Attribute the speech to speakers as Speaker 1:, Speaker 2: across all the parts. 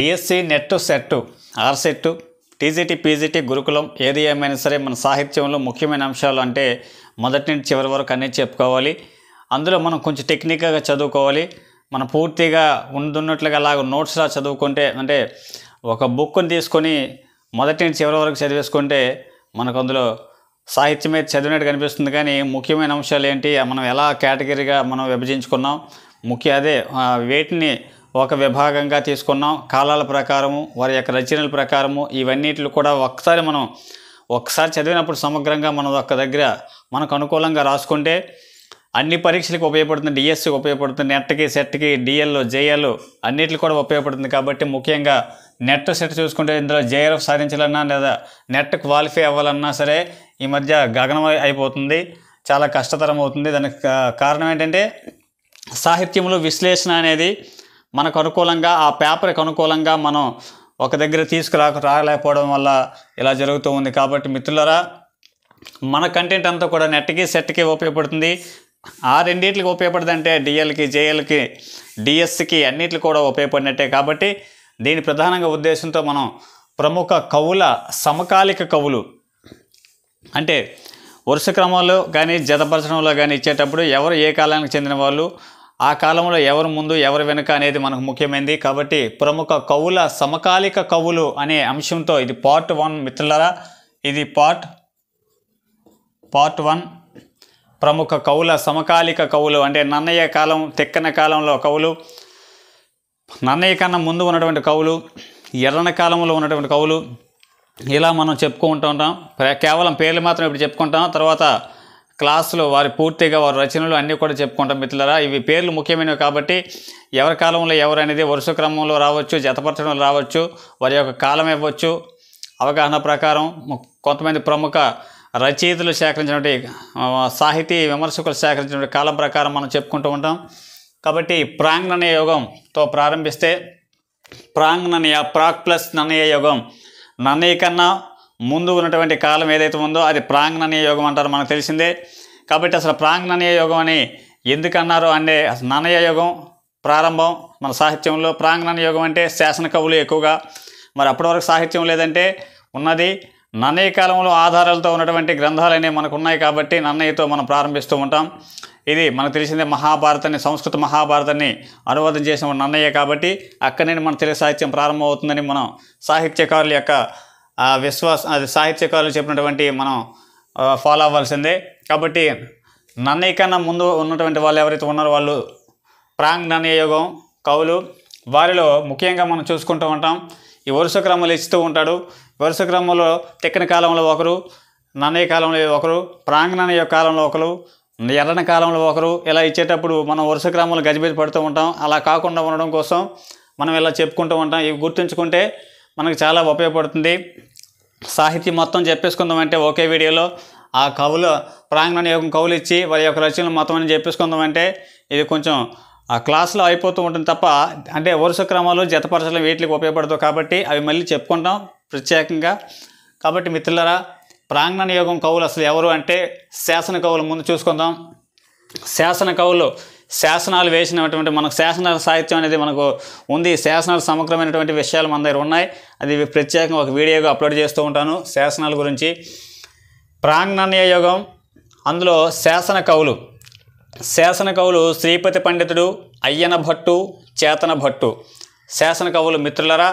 Speaker 1: DSC NET SET RCET TGT PGT గురుకులం ఏది ఏమైనా సరే మన సాహిత్యంలో ముఖ్యమైన అంశాలు అంటే మొదటి నుంచి చివరి వరకు అన్నీ చెప్పుకోవాలి అందులో మనం కొంచెం టెక్నిక్గా చదువుకోవాలి మనం పూర్తిగా ఉండున్నట్లుగా అలాగ నోట్స్లా చదువుకుంటే అంటే ఒక బుక్ని తీసుకొని మొదటి నుంచి చివరి వరకు చదివేసుకుంటే మనకు అందులో సాహిత్యం అయితే చదివినట్టు కనిపిస్తుంది కానీ ముఖ్యమైన అంశాలు ఏంటి మనం ఎలా కేటగిరీగా మనం విభజించుకున్నాం ముఖ్య అదే వేటిని ఒక విభాగంగా తీసుకున్నాం కాలాల ప్రకారము వారి యొక్క రచనల ప్రకారము ఇవన్నిటిలో కూడా ఒక్కసారి మనం ఒకసారి చదివినప్పుడు సమగ్రంగా మనం ఒక్క దగ్గర మనకు అనుకూలంగా రాసుకుంటే అన్ని పరీక్షలకు ఉపయోగపడుతుంది డిఎస్సికి ఉపయోగపడుతుంది నెట్కి సెట్కి డిఎల్ జేఎల్ అన్నిటికి కూడా ఉపయోగపడుతుంది కాబట్టి ముఖ్యంగా నెట్ సెట్ చూసుకుంటే ఇందులో జేఆర్ఎఫ్ సాధించాలన్నా లేదా నెట్ క్వాలిఫై అవ్వాలన్నా సరే ఈ మధ్య గగనం అయిపోతుంది చాలా కష్టతరం అవుతుంది దానికి కారణం ఏంటంటే సాహిత్యంలో విశ్లేషణ అనేది మనకు అనుకూలంగా ఆ పేపర్కి అనుకూలంగా మనం ఒక దగ్గర తీసుకురా రాలేకపోవడం వల్ల ఇలా జరుగుతూ ఉంది కాబట్టి మిత్రులరా మన కంటెంట్ అంతా కూడా నెట్కి సెట్కి ఉపయోగపడుతుంది ఆ రెండింటికి ఉపయోగపడదంటే డిఎల్కి జేఎల్కి డిఎస్సికి అన్నింటికి కూడా ఉపయోగపడినట్టే కాబట్టి దీని ప్రధానంగా ఉద్దేశంతో మనం ప్రముఖ కవుల సమకాలిక కవులు అంటే వరుస క్రమంలో కానీ జతపరచడంలో కానీ ఇచ్చేటప్పుడు ఎవరు ఏ కాలానికి చెందిన వాళ్ళు ఆ కాలంలో ఎవరు ముందు ఎవరు వెనుక అనేది మనకు ముఖ్యమైనది కాబట్టి ప్రముఖ కవుల సమకాలిక కవులు అనే అంశంతో ఇది పార్ట్ వన్ మిత్రులరా ఇది పార్ట్ పార్ట్ వన్ ప్రముఖ కవుల సమకాలిక కవులు అంటే నన్నయ్య కాలం తెక్కన కాలంలో కవులు నన్నయ్య కన్నా ముందు ఉన్నటువంటి కవులు ఎర్రన కాలంలో ఉన్నటువంటి కవులు ఇలా మనం చెప్పుకుంటూ ఉంటాం కేవలం పేర్లు మాత్రం ఇప్పుడు చెప్పుకుంటాం తర్వాత క్లాసులు వారి పూర్తిగా వారి రచనలు అన్నీ కూడా చెప్పుకుంటాం మిత్రులరా ఇవి పేర్లు ముఖ్యమైనవి కాబట్టి ఎవరి కాలంలో ఎవరు అనేది వరుస క్రమంలో రావచ్చు జతపరచడం రావచ్చు వారి యొక్క కాలం ఇవ్వచ్చు అవగాహన ప్రకారం కొంతమంది ప్రముఖ రచయితలు సేకరించినటువంటి సాహితీ విమర్శకులు సేకరించినటువంటి కాలం ప్రకారం మనం చెప్పుకుంటూ ఉంటాం కాబట్టి ప్రాంగ్ణన యోగంతో ప్రారంభిస్తే ప్రాంగ్ ప్రాక్ ప్లస్ నన్నయ యోగం నన్నయ్య కన్నా ముందు ఉన్నటువంటి కాలం ఏదైతే ఉందో అది ప్రాంగ్ యోగం అంటారు మనకు తెలిసిందే కాబట్టి అసలు ప్రాంగణనీయ యోగం అని ఎందుకన్నారు అంటే నాణయ యోగం ప్రారంభం మన సాహిత్యంలో ప్రాంగణ యోగం అంటే శాసన కవులు ఎక్కువగా మరి అప్పటి వరకు సాహిత్యం లేదంటే ఉన్నది నన్నయ్య కాలంలో ఆధారాలతో ఉన్నటువంటి గ్రంథాలనే మనకు ఉన్నాయి కాబట్టి నన్నయ్యతో మనం ప్రారంభిస్తూ ఉంటాం ఇది మనకు తెలిసిందే మహాభారతాన్ని సంస్కృత మహాభారతాన్ని అనువాదం చేసిన నన్నయ్య కాబట్టి అక్కడనే మన తెలుగు సాహిత్యం ప్రారంభమవుతుందని మనం సాహిత్యకారుల యొక్క విశ్వాస అది సాహిత్యకారులు చెప్పినటువంటి మనం ఫాలో అవ్వాల్సిందే కాబట్టి నన్నయ్య కన్నా ముందు ఉన్నటువంటి వాళ్ళు ఎవరైతే ఉన్నారో వాళ్ళు ప్రాంగ్ నన్నయ్య యోగం కవులు వారిలో ముఖ్యంగా మనం చూసుకుంటూ ఉంటాం ఈ వరుస క్రమాలు ఇస్తూ ఉంటాడు వరుస క్రమంలో తెక్కన కాలంలో ఒకరు నన్నయ్య కాలంలో ఒకరు ప్రాంగ్ నన్నయ్య కాలంలో ఒకరు ఎర్రన కాలంలో ఒకరు ఇలా ఇచ్చేటప్పుడు మనం వరుస క్రమంలో గజిబీజ పడుతూ ఉంటాం అలా కాకుండా ఉండడం కోసం మనం ఇలా చెప్పుకుంటూ ఉంటాం ఇవి గుర్తుంచుకుంటే మనకు చాలా ఉపయోగపడుతుంది సాహిత్యం మొత్తం చెప్పేసుకుందామంటే ఒకే వీడియోలో ఆ కవులు ప్రాంగణ యోగం కవులు ఇచ్చి వారి యొక్క రచనలు మొత్తం అని చెప్పేసుకుందామంటే ఇది కొంచెం ఆ క్లాస్లో అయిపోతూ ఉంటుంది తప్ప అంటే వరుస క్రమాలు జతపరచడం వీటికి ఉపయోగపడదు కాబట్టి అవి మళ్ళీ చెప్పుకుంటాం ప్రత్యేకంగా కాబట్టి మిత్రులరా ప్రాంగణ యోగం కవులు అసలు ఎవరు అంటే శాసన కవులు ముందు చూసుకుందాం శాసన కవులు శాసనాలు వేసినటువంటి మనకు శాసనాల సాహిత్యం అనేది మనకు ఉంది శాసనాలు సమగ్రమైనటువంటి విషయాలు మన దగ్గర ఉన్నాయి అది ప్రత్యేకంగా ఒక వీడియోగా అప్లోడ్ చేస్తూ ఉంటాను శాసనాల గురించి ప్రాంగణ్య యోగం అందులో శాసన కవులు శాసన కవులు శ్రీపతి పండితుడు అయ్యన భట్టు చేతన భట్టు శాసన కవులు మిత్రులరా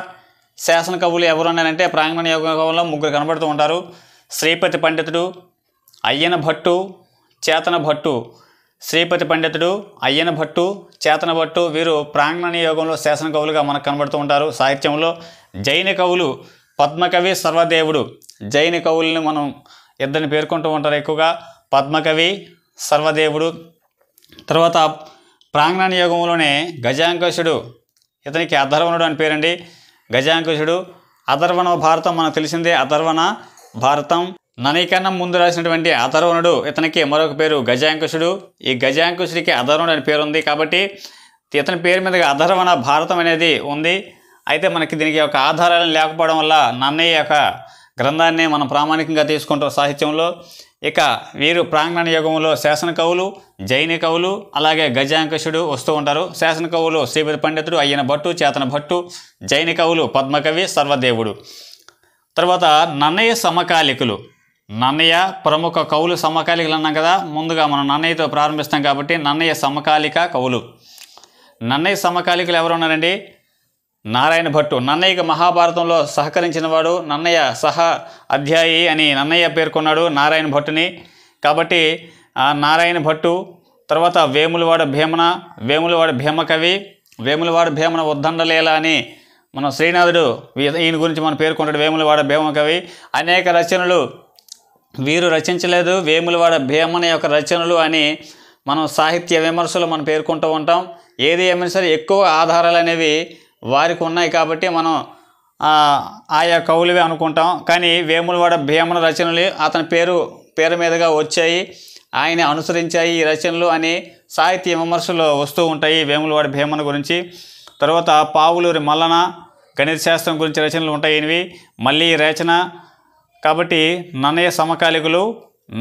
Speaker 1: శాసన కవులు ఎవరున్నారంటే ప్రాంగణ యోగ కవుల్లో ముగ్గురు కనబడుతూ ఉంటారు శ్రీపతి పండితుడు అయ్యన భట్టు చేతన భట్టు శ్రీపతి పండితుడు అయ్యన భట్టు చేతన భట్టు వీరు ప్రాంగణ యోగంలో శాసన కవులుగా మనకు కనబడుతూ ఉంటారు సాహిత్యంలో జైన కవులు పద్మకవి సర్వదేవుడు జైన కవుల్ని మనం ఇద్దరిని పేర్కొంటూ ఉంటారు ఎక్కువగా పద్మకవి సర్వదేవుడు తర్వాత ప్రాంగణ యోగంలోనే గజాంకషుడు ఇతనికి అధర్వణుడు అని పేరండి గజాంకుశుడు అధర్వణ భారతం మనకు తెలిసిందే అధర్వణ భారతం ననీకన్నా ముందు రాసినటువంటి అధర్వణుడు ఇతనికి మరొక పేరు గజాంకుశుడు ఈ గజాంకుశుడికి అధర్వణుడు అని పేరు ఉంది కాబట్టి ఇతని పేరు మీదగా అధర్వణ భారతం అనేది ఉంది అయితే మనకి దీనికి యొక్క ఆధారాలు లేకపోవడం వల్ల నన్నయ్య యొక్క గ్రంథాన్నే మనం ప్రామాణికంగా తీసుకుంటాం సాహిత్యంలో ఇక వీరు ప్రాంగణ యుగంలో శాసన కవులు జైన కవులు అలాగే గజాంకషుడు వస్తూ ఉంటారు శాసన కవులు శ్రీపతి పండితుడు అయ్యన భట్టు చేతన భట్టు జైన కవులు పద్మకవి సర్వదేవుడు తర్వాత నన్నయ్య సమకాలికులు నన్నయ్య ప్రముఖ కవులు సమకాలికలు అన్నాం కదా ముందుగా మనం నన్నయ్యతో ప్రారంభిస్తాం కాబట్టి నన్నయ్య సమకాలిక కవులు నన్నయ్య సమకాలికలు ఎవరు ఉన్నారండి నారాయణ భట్టు నన్నయ్యకు మహాభారతంలో సహకరించినవాడు నన్నయ్య సహ అధ్యాయి అని నన్నయ్య పేర్కొన్నాడు నారాయణ భట్టుని కాబట్టి నారాయణ భట్టు తర్వాత వేములవాడ భీమన వేములవాడ భీమకవి వేములవాడ భీమన ఉద్దండలేల అని మన శ్రీనాథుడు ఈయన గురించి మనం పేర్కొంటాడు వేములవాడ భీమకవి అనేక రచనలు వీరు రచించలేదు వేములవాడ భీమన యొక్క రచనలు అని మనం సాహిత్య విమర్శలు మనం పేర్కొంటూ ఉంటాం ఏది ఏమైనా సరే ఎక్కువ ఆధారాలు అనేవి వారికి ఉన్నాయి కాబట్టి మనం ఆయా కవులవే అనుకుంటాం కానీ వేములవాడ భీమన రచనలు అతని పేరు పేరు మీదుగా వచ్చాయి ఆయన అనుసరించాయి ఈ రచనలు అని సాహిత్య విమర్శలు వస్తూ ఉంటాయి వేములవాడ భీమన గురించి తర్వాత పావులూరి మల్లన గణిత శాస్త్రం గురించి రచనలు ఉంటాయి ఇవి మళ్ళీ రచన కాబట్టి నన్నయ్య సమకాలికులు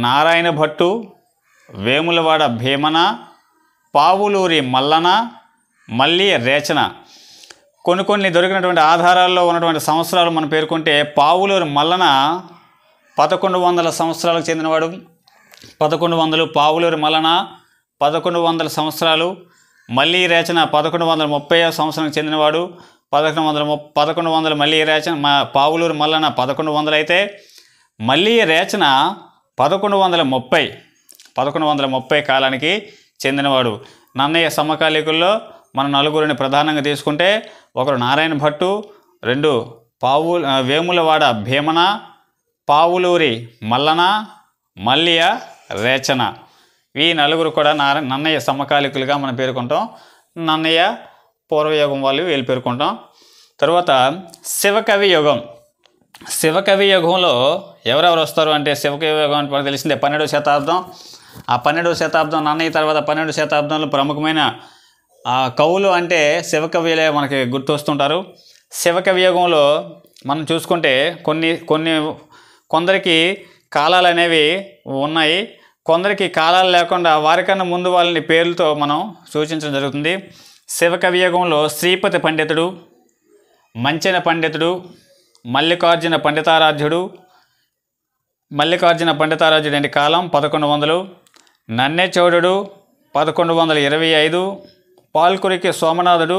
Speaker 1: నారాయణ భట్టు వేములవాడ భీమన పావులూరి మల్లన మళ్ళీ రేచన కొన్ని కొన్ని దొరికినటువంటి ఆధారాల్లో ఉన్నటువంటి సంవత్సరాలు మనం పేర్కొంటే పావులూరు మల్లన పదకొండు వందల సంవత్సరాలకు చెందినవాడు పదకొండు వందలు పావులూరు మల్లన పదకొండు వందల సంవత్సరాలు మళ్ళీ రేచన పదకొండు వందల ముప్పై సంవత్సరానికి చెందినవాడు పదకొండు వందల ము పదకొండు వందల మళ్ళీ రేచన మా పావులూరు మల్లన పదకొండు వందలు అయితే మళ్ళీ రేచన పదకొండు వందల ముప్పై పదకొండు వందల ముప్పై కాలానికి చెందినవాడు నన్నయ్య సమకాలీకుల్లో మన నలుగురిని ప్రధానంగా తీసుకుంటే ఒకరు నారాయణ భట్టు రెండు పావు వేములవాడ భీమన పావులూరి మల్లన మల్లియ రేచన ఈ నలుగురు కూడా నారా నన్నయ్య సమకాలికులుగా మనం పేర్కొంటాం నన్నయ్య పూర్వయుగం వాళ్ళు వీళ్ళు పేర్కొంటాం తర్వాత శివకవి యుగం శివకవి యుగంలో ఎవరెవరు వస్తారు అంటే శివకవి యుగం అంటే తెలిసిందే పన్నెండవ శతాబ్దం ఆ పన్నెండవ శతాబ్దం నన్నయ్య తర్వాత పన్నెండవ శతాబ్దంలో ప్రముఖమైన ఆ కవులు అంటే శివకవ్యులే మనకి గుర్తొస్తుంటారు శివకవియోగంలో మనం చూసుకుంటే కొన్ని కొన్ని కొందరికి కాలాలు అనేవి ఉన్నాయి కొందరికి కాలాలు లేకుండా వారికన్నా ముందు వాళ్ళని పేర్లతో మనం సూచించడం జరుగుతుంది శివకవియోగంలో శ్రీపతి పండితుడు మంచిన పండితుడు మల్లికార్జున పండితారాధ్యుడు మల్లికార్జున పండితారాధ్యుడు అంటే కాలం పదకొండు వందలు నన్నెచౌడు పదకొండు వందల ఇరవై ఐదు పాల్కురికి సోమనాథుడు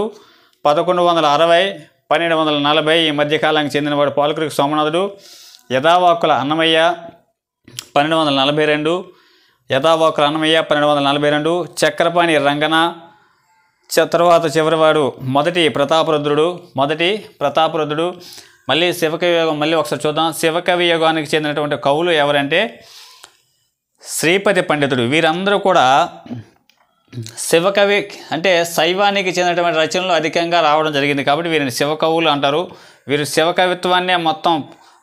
Speaker 1: పదకొండు వందల అరవై పన్నెండు వందల నలభై ఈ మధ్యకాలానికి చెందినవాడు పాల్కురికి సోమనాథుడు యథావాకుల అన్నమయ్య పన్నెండు వందల నలభై రెండు యథావాకుల అన్నమయ్య పన్నెండు వందల నలభై రెండు చక్రపాణి రంగన తర్వాత చివరివాడు మొదటి ప్రతాపరుద్రుడు మొదటి ప్రతాపరుద్రుడు మళ్ళీ శివకవియోగం మళ్ళీ ఒకసారి చూద్దాం శివకవియోగానికి చెందినటువంటి కవులు ఎవరంటే శ్రీపతి పండితుడు వీరందరూ కూడా శివకవి అంటే శైవానికి చెందినటువంటి రచనలు అధికంగా రావడం జరిగింది కాబట్టి వీరిని శివకవులు అంటారు వీరు శివకవిత్వాన్నే మొత్తం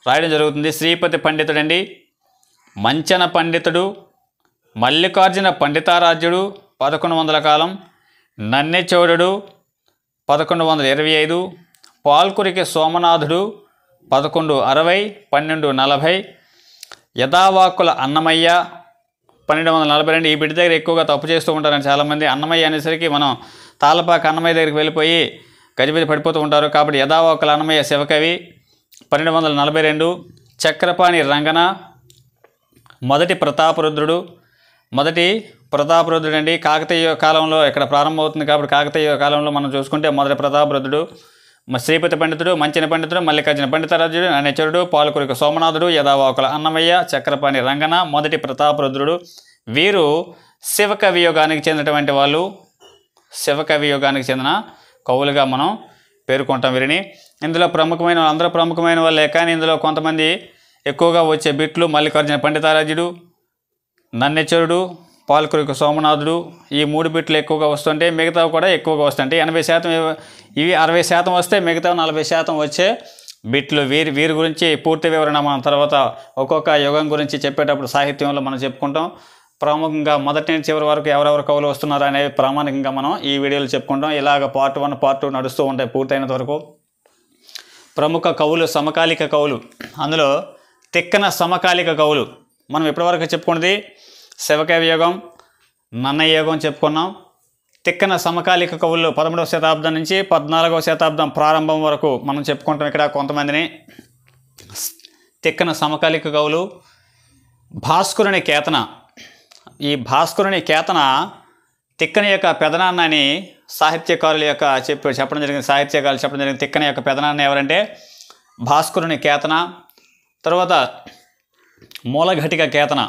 Speaker 1: రాయడం జరుగుతుంది శ్రీపతి పండితుడండి మంచన పండితుడు మల్లికార్జున పండితారాజ్యుడు పదకొండు వందల కాలం నన్నెచౌరుడు పదకొండు వందల ఇరవై ఐదు పాల్కురికి సోమనాథుడు పదకొండు అరవై పన్నెండు నలభై యథావాకుల అన్నమయ్య పన్నెండు వందల నలభై రెండు ఈ బిడ్డ దగ్గర ఎక్కువగా తప్పు చేస్తూ ఉంటారని చాలామంది అన్నమయ్య అనేసరికి మనం తాళపాక అన్నమయ్య దగ్గరికి వెళ్ళిపోయి గజిబిజి పడిపోతూ ఉంటారు కాబట్టి యథావోకల అన్నమయ్య శివకవి పన్నెండు వందల నలభై రెండు చక్రపాణి రంగన మొదటి ప్రతాపరుద్రుడు మొదటి ప్రతాపరుద్రుడు అండి కాకతీయ కాలంలో ఇక్కడ ప్రారంభమవుతుంది కాబట్టి కాకతీయ కాలంలో మనం చూసుకుంటే మొదటి ప్రతాపరుద్రుడు శ్రీపతి పండితుడు మంచిన పండితుడు మల్లికార్జున పండితారాజుడు నచరుడు పాలకురిక సోమనాథుడు యథావాకుల అన్నమయ్య చక్రపాణి రంగన మొదటి ప్రతాపరుద్రుడు వీరు శివకవి యోగానికి చెందినటువంటి వాళ్ళు శివకవి యుగానికి చెందిన కవులుగా మనం పేర్కొంటాం వీరిని ఇందులో ప్రముఖమైన అందరూ ప్రముఖమైన వాళ్ళే కానీ ఇందులో కొంతమంది ఎక్కువగా వచ్చే బిట్లు మల్లికార్జున పండితారాజుడు నన్నెచరుడు పాలకురికి సోమనాథుడు ఈ మూడు బిట్లు ఎక్కువగా వస్తుంటే మిగతా కూడా ఎక్కువగా వస్తుంటే ఎనభై శాతం ఇవి అరవై శాతం వస్తే మిగతా నలభై శాతం వచ్చే బిట్లు వీరి వీరి గురించి పూర్తి వివరణ మనం తర్వాత ఒక్కొక్క యుగం గురించి చెప్పేటప్పుడు సాహిత్యంలో మనం చెప్పుకుంటాం ప్రాముఖ్యంగా మొదటి నుంచి చివరి వరకు ఎవరెవరు కవులు వస్తున్నారు అనేవి ప్రామాణికంగా మనం ఈ వీడియోలో చెప్పుకుంటాం ఇలాగ పార్ట్ వన్ పార్ట్ టూ నడుస్తూ ఉంటాయి పూర్తయినంత వరకు ప్రముఖ కవులు సమకాలిక కవులు అందులో తిక్కన సమకాలిక కవులు మనం ఇప్పటివరకు చెప్పుకున్నది శివకవి యుగం నన్నయ్య యుగం చెప్పుకున్నాం తిక్కన సమకాలిక కవులు పదమూడవ శతాబ్దం నుంచి పద్నాలుగవ శతాబ్దం ప్రారంభం వరకు మనం చెప్పుకుంటాం ఇక్కడ కొంతమందిని తిక్కన సమకాలిక కవులు భాస్కరుని కేతన ఈ భాస్కరుని కేతన తిక్కన యొక్క పెదనాన్న అని సాహిత్యకారుల యొక్క చెప్పి చెప్పడం జరిగింది సాహిత్యకారులు చెప్పడం జరిగింది తిక్కన యొక్క పెదనాన్న ఎవరంటే భాస్కరుని కేతన తర్వాత మూలఘటిక కేతన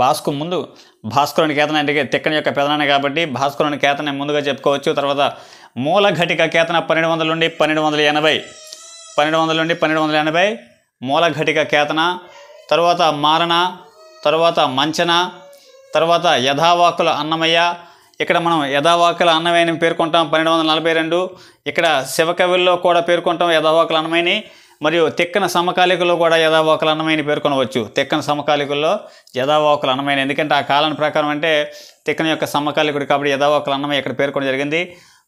Speaker 1: భాస్కు ముందు భాస్కరుని కేతన అంటే తిక్కని యొక్క పెదనాన్ని కాబట్టి భాస్కరుని కేతన ముందుగా చెప్పుకోవచ్చు తర్వాత మూల ఘటిక కేతన పన్నెండు వందల నుండి పన్నెండు వందల ఎనభై పన్నెండు వందల నుండి పన్నెండు వందల ఎనభై మూల ఘటిక కేతన తర్వాత మారణ తర్వాత మంచన తర్వాత యథావాకుల అన్నమయ్య ఇక్కడ మనం యథావాకుల అన్నమయ్యని పేర్కొంటాం పన్నెండు వందల నలభై రెండు ఇక్కడ శివకవిల్లో కూడా పేర్కొంటాం యథావాకుల అన్నమయ్యని మరియు తిక్కన సమకాలికలో కూడా యథావోకలు అన్నమైన పేర్కొనవచ్చు తిక్కన సమకాలికల్లో యథావోకలు అన్నమైన ఎందుకంటే ఆ కాలం ప్రకారం అంటే తిక్కన యొక్క సమకాలికుడు కాబట్టి యథావోకలు అన్నమయ్య ఇక్కడ పేర్కొనడం జరిగింది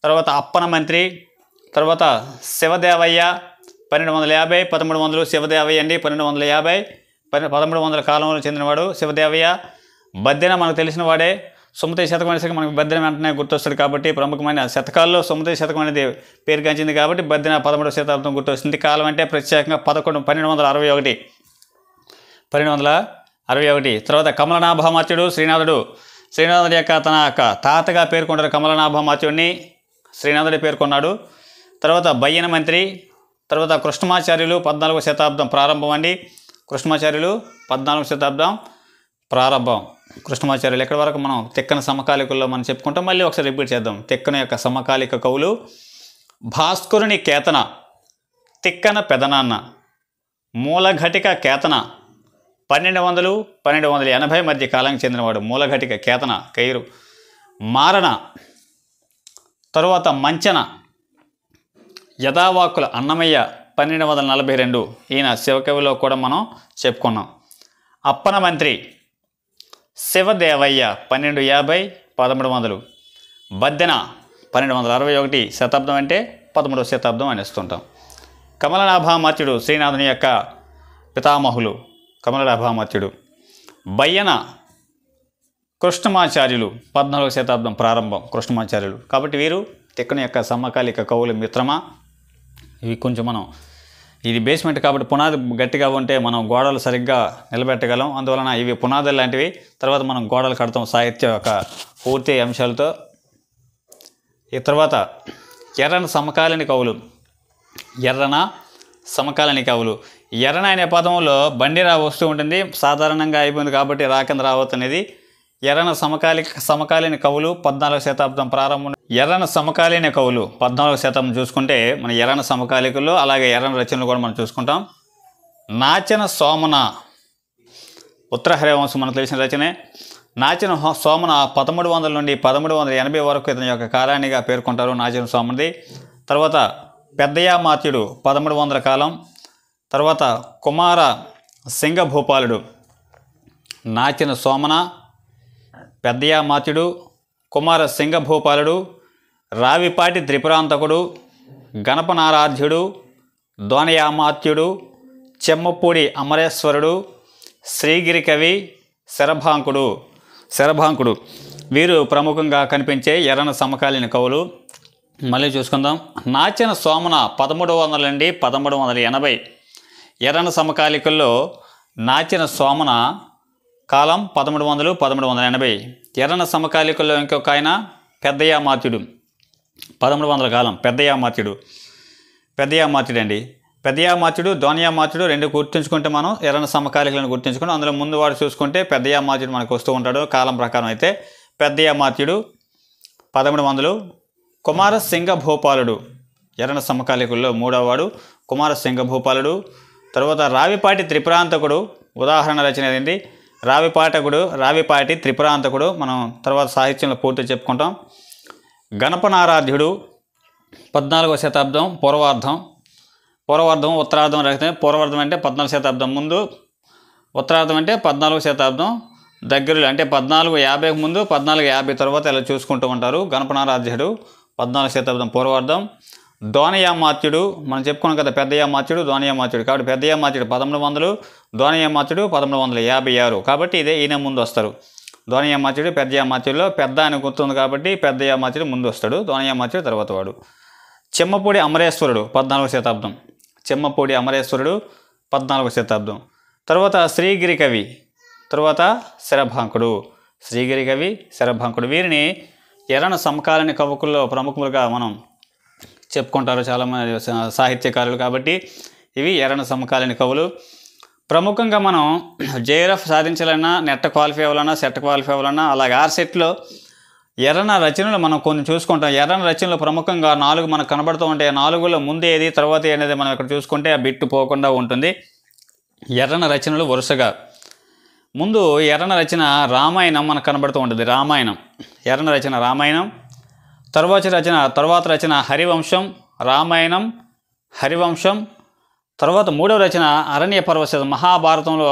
Speaker 1: తర్వాత అప్పన మంత్రి తర్వాత శివదేవయ్య పన్నెండు వందల యాభై పదమూడు వందలు శివదేవయ్య అండి పన్నెండు వందల యాభై పదమూడు వందల కాలంలో చెందినవాడు శివదేవయ్య బద్దెన మనకు తెలిసిన వాడే సుమతి శతకం అనేసరికి మనకు బద్రిన వెంటనే గుర్తొస్తుంది కాబట్టి ప్రముఖమైన శతకాల్లో సుమతి శతకం అనేది పేరుగాంచింది కాబట్టి బద్రిన పదమూడవ శతాబ్దం గుర్తొస్తుంది కాలం అంటే ప్రత్యేకంగా పదకొండు పన్నెండు వందల అరవై ఒకటి పన్నెండు వందల అరవై ఒకటి తర్వాత కమలనాభామాత్యుడు శ్రీనాథుడు శ్రీనాథుడి యొక్క తన యొక్క తాతగా పేర్కొంటారు కమలనాభామాత్యుడిని శ్రీనాథుడి పేర్కొన్నాడు తర్వాత బయ్యన మంత్రి తర్వాత కృష్ణమాచార్యులు పద్నాలుగో శతాబ్దం ప్రారంభం అండి కృష్ణమాచార్యులు పద్నాలుగో శతాబ్దం ప్రారంభం కృష్ణమాచార్యులు ఎక్కడి వరకు మనం తెక్కన సమకాలికల్లో మనం చెప్పుకుంటాం మళ్ళీ ఒకసారి రిపీట్ చేద్దాం తెక్కన యొక్క సమకాలిక కవులు భాస్కరుని కేతన తిక్కన పెదనాన్న మూలఘటిక కేతన పన్నెండు వందలు పన్నెండు వందల ఎనభై మధ్య కాలానికి చెందినవాడు మూలఘటిక కేతన కైరు మారణ తరువాత మంచన యథావాకుల అన్నమయ్య పన్నెండు వందల నలభై రెండు ఈయన శివకవిలో కూడా మనం చెప్పుకున్నాం అప్పన మంత్రి శివదేవయ్య పన్నెండు యాభై పదమూడు వందలు బద్దెన పన్నెండు వందల అరవై ఒకటి శతాబ్దం అంటే పదమూడవ శతాబ్దం అనిస్తుంటాం కమలనాభామత్యుడు శ్రీనాథుని యొక్క పితామహులు కమలనాభామత్యుడు బయ్యన కృష్ణమాచార్యులు పద్నాలుగవ శతాబ్దం ప్రారంభం కృష్ణమాచార్యులు కాబట్టి వీరు తిక్కని యొక్క సమకాలిక కవులు మిత్రమా ఇవి కొంచెం మనం ఇది బేస్మెంట్ కాబట్టి పునాది గట్టిగా ఉంటే మనం గోడలు సరిగ్గా నిలబెట్టగలం అందువలన ఇవి పునాదులు లాంటివి తర్వాత మనం గోడలు కడతాం సాహిత్య యొక్క పూర్తి అంశాలతో ఈ తర్వాత ఎర్రన సమకాలీన కవులు ఎర్రన సమకాలీన కవులు ఎర్రన అనే పదంలో బండిరా వస్తూ ఉంటుంది సాధారణంగా అయిపోయింది కాబట్టి రాకంద రావత్ అనేది ఎర్రన సమకాలిక సమకాలీన కవులు పద్నాలుగు శతాబ్దం ప్రారంభం ఎర్రన సమకాలీన కవులు పద్నాలుగు శాతం చూసుకుంటే మన ఎర్రన సమకాలికలు అలాగే ఎర్రన రచనలు కూడా మనం చూసుకుంటాం నాచన సోమన ఉత్తర హరివంశం మనకు తెలిసిన రచనే నాచిన సోమన పదమూడు వందల నుండి పదమూడు వందల ఎనభై వరకు ఇతని యొక్క కాలానిగా పేర్కొంటారు నాచన సోమనిది తర్వాత పెద్దయామాత్యుడు పదమూడు వందల కాలం తర్వాత కుమార సింగభూపాలుడు నాచిన సోమన పెద్దయామాత్యుడు కుమార సింగభూపాలుడు రావిపాటి త్రిపురాంతకుడు గణపనారాధ్యుడు దోనయామాత్యుడు చెమ్మపూడి అమరేశ్వరుడు శ్రీగిరి కవి శరభాంకుడు శరభాంకుడు వీరు ప్రముఖంగా కనిపించే ఎర్రన సమకాలీన కవులు మళ్ళీ చూసుకుందాం నాచిన సోమన పదమూడు వందల నుండి పదమూడు వందల ఎనభై ఎర్రన సమకాలికల్లో నాచిన సోమన కాలం పదమూడు వందలు పదమూడు వందల ఎనభై ఎర్రన సమకాలికల్లో ఇంకొక ఆయన పెద్దయామాత్యుడు పదమూడు వందల కాలం పెద్దయామాత్యుడు పెద్దయామాత్యుడు అండి పెద్దయామాత్యుడు మాత్యుడు రెండు గుర్తుంచుకుంటే మనం ఎర్రన సమకాలికలను గుర్తుంచుకుంటే అందులో ముందు వాడు చూసుకుంటే పెద్దయామాత్యుడు మనకు వస్తూ ఉంటాడు కాలం ప్రకారం అయితే పెద్దయామాత్యుడు పదమూడు వందలు కుమార సింగభూపాలుడు ఎర్రన సమకాలికుల్లో మూడవవాడు కుమార సింగభూపాలుడు తర్వాత రావిపాటి త్రిపురాంతకుడు ఉదాహరణ రచన ఏంటి రావి రావిపాటకుడు రావిపాటి త్రిపురాంతకుడు మనం తర్వాత సాహిత్యంలో పూర్తి చెప్పుకుంటాం గణపనారాధ్యుడు పద్నాలుగవ శతాబ్దం పూర్వార్ధం పూర్వార్ధం ఉత్తరార్ధం రహితం పూర్వార్ధం అంటే పద్నాలుగు శతాబ్దం ముందు ఉత్తరార్ధం అంటే పద్నాలుగు శతాబ్దం దగ్గరలో అంటే పద్నాలుగు యాభైకి ముందు పద్నాలుగు యాభై తర్వాత ఇలా చూసుకుంటూ ఉంటారు గణపనారాధ్యుడు పద్నాలుగు శతాబ్దం పూర్వార్ధం దోనయామాత్యుడు మనం చెప్పుకున్నాం కదా పెద్దయామాత్యుడు దోనయామాత్యుడు కాబట్టి పెద్దయామాత్యుడు పదమూడు వందలు దోనయమాత్యుడు పదమూడు వందల యాభై ఆరు కాబట్టి ఇదే ఈయన ముందు వస్తారు దోనయమాత్యుడు పెద్ద యామాత్యుడిలో పెద్ద అని గుర్తుంది కాబట్టి పెద్ద యామాత్యుడు ముందు వస్తాడు దోనయమాత్యుడు తర్వాత వాడు చెమ్మపూడి అమరేశ్వరుడు పద్నాలుగు శతాబ్దం చెమ్మపూడి అమరేశ్వరుడు పద్నాలుగు శతాబ్దం తర్వాత శ్రీగిరి కవి తర్వాత శరభాంకుడు శ్రీగిరి కవి శరభాంకుడు వీరిని ఎరణ సమకాలీన కవుకుల్లో ప్రముఖులుగా మనం చెప్పుకుంటారు చాలామంది సాహిత్యకారులు కాబట్టి ఇవి ఎరణ సమకాలీన కవులు ప్రముఖంగా మనం జేఆర్ఎఫ్ సాధించాలన్నా నెట్ క్వాలిఫై అవ్వాలన్నా సెట్ క్వాలిఫై అవ్వాలన్నా అలాగే ఆర్సెట్లో ఎర్రన రచనలు మనం కొన్ని చూసుకుంటాం ఎర్రన రచనలు ప్రముఖంగా నాలుగు మనకు కనబడుతూ ఉంటాయి నాలుగులో ముందు ఏది తర్వాత అనేది మనం ఇక్కడ చూసుకుంటే ఆ బిట్టు పోకుండా ఉంటుంది ఎర్రన రచనలు వరుసగా ముందు ఎర్రన రచన రామాయణం మనకు కనబడుతూ ఉంటుంది రామాయణం ఎర్రన రచన రామాయణం తర్వాత రచన తర్వాత రచన హరివంశం రామాయణం హరివంశం తర్వాత మూడవ రచన అరణ్య పర్వశేషం మహాభారతంలో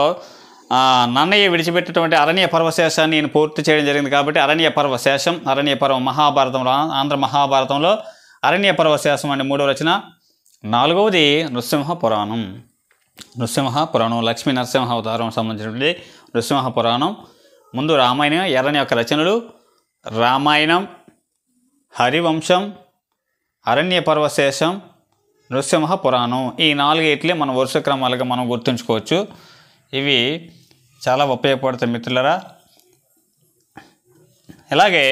Speaker 1: నన్నయ్య విడిచిపెట్టినటువంటి అరణ్య పర్వశేషాన్ని నేను పూర్తి చేయడం జరిగింది కాబట్టి అరణ్య పర్వశేషం అరణ్య పర్వం మహాభారతంలో ఆంధ్ర మహాభారతంలో అరణ్య పర్వశేషం అనే మూడవ రచన నాలుగవది నృసింహ పురాణం నృసింహ పురాణం లక్ష్మీ నరసింహ అవతారం సంబంధించినటువంటి నృసింహ పురాణం ముందు రామాయణం ఎర్రని యొక్క రచనలు రామాయణం హరివంశం అరణ్య పర్వశేషం నృసింహ పురాణం ఈ నాలుగేట్లే మన వరుస క్రమాలుగా మనం గుర్తుంచుకోవచ్చు ఇవి చాలా ఉపయోగపడతాయి మిత్రులరా ఇలాగే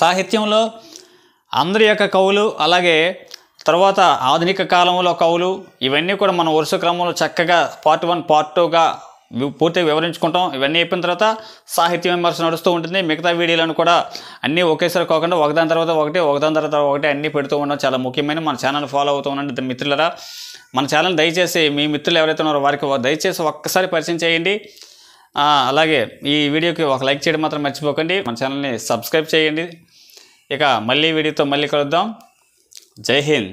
Speaker 1: సాహిత్యంలో అందరి యొక్క కవులు అలాగే తర్వాత ఆధునిక కాలంలో కవులు ఇవన్నీ కూడా మన వరుస క్రమంలో చక్కగా పార్ట్ వన్ పార్ట్ టూగా పూర్తిగా వివరించుకుంటాం ఇవన్నీ అయిపోయిన తర్వాత సాహిత్య విమర్శ నడుస్తూ ఉంటుంది మిగతా వీడియోలను కూడా అన్నీ ఒకేసారి కాకుండా ఒకదాని తర్వాత ఒకటి ఒకదాని తర్వాత ఒకటి అన్నీ పెడుతూ ఉండడం చాలా ముఖ్యమైన మన ఛానల్ ఫాలో అవుతూ ఉండండి మిత్రులరా మన ఛానల్ దయచేసి మీ మిత్రులు ఎవరైతే ఉన్నారో వారికి దయచేసి ఒక్కసారి పరిచయం చేయండి అలాగే ఈ వీడియోకి ఒక లైక్ చేయడం మాత్రం మర్చిపోకండి మన ఛానల్ని సబ్స్క్రైబ్ చేయండి ఇక మళ్ళీ వీడియోతో మళ్ళీ కలుద్దాం జై హింద్